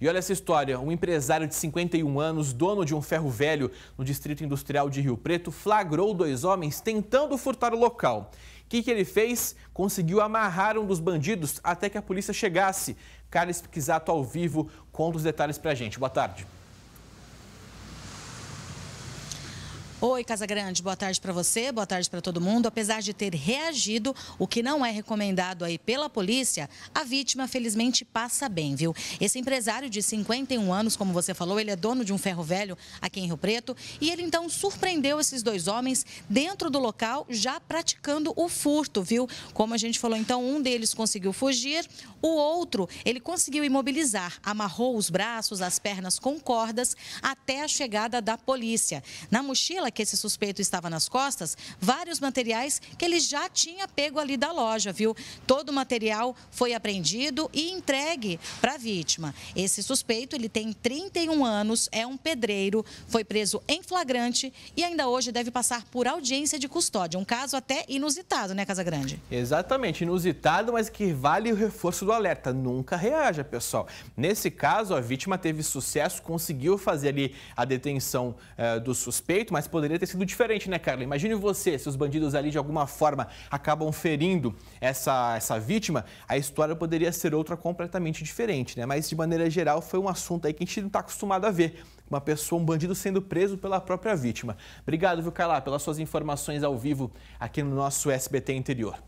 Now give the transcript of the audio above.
E olha essa história: um empresário de 51 anos, dono de um ferro velho no distrito industrial de Rio Preto, flagrou dois homens tentando furtar o local. O que, que ele fez? Conseguiu amarrar um dos bandidos até que a polícia chegasse. Carlos Piquisato ao vivo conta os detalhes pra gente. Boa tarde. Oi, Casa Grande, boa tarde para você, boa tarde para todo mundo. Apesar de ter reagido, o que não é recomendado aí pela polícia, a vítima felizmente passa bem, viu? Esse empresário de 51 anos, como você falou, ele é dono de um ferro velho aqui em Rio Preto e ele então surpreendeu esses dois homens dentro do local já praticando o furto, viu? Como a gente falou, então um deles conseguiu fugir, o outro ele conseguiu imobilizar, amarrou os braços, as pernas com cordas até a chegada da polícia. Na mochila que esse suspeito estava nas costas vários materiais que ele já tinha pego ali da loja, viu? Todo o material foi apreendido e entregue para a vítima. Esse suspeito, ele tem 31 anos, é um pedreiro, foi preso em flagrante e ainda hoje deve passar por audiência de custódia. Um caso até inusitado, né, Casa Grande? Exatamente, inusitado, mas que vale o reforço do alerta. Nunca reaja, pessoal. Nesse caso, a vítima teve sucesso, conseguiu fazer ali a detenção eh, do suspeito, mas poderia ter sido diferente, né, Carla? Imagine você, se os bandidos ali de alguma forma acabam ferindo essa, essa vítima, a história poderia ser outra completamente diferente, né? Mas de maneira geral foi um assunto aí que a gente não está acostumado a ver. Uma pessoa, um bandido sendo preso pela própria vítima. Obrigado, viu, Carla, pelas suas informações ao vivo aqui no nosso SBT Interior.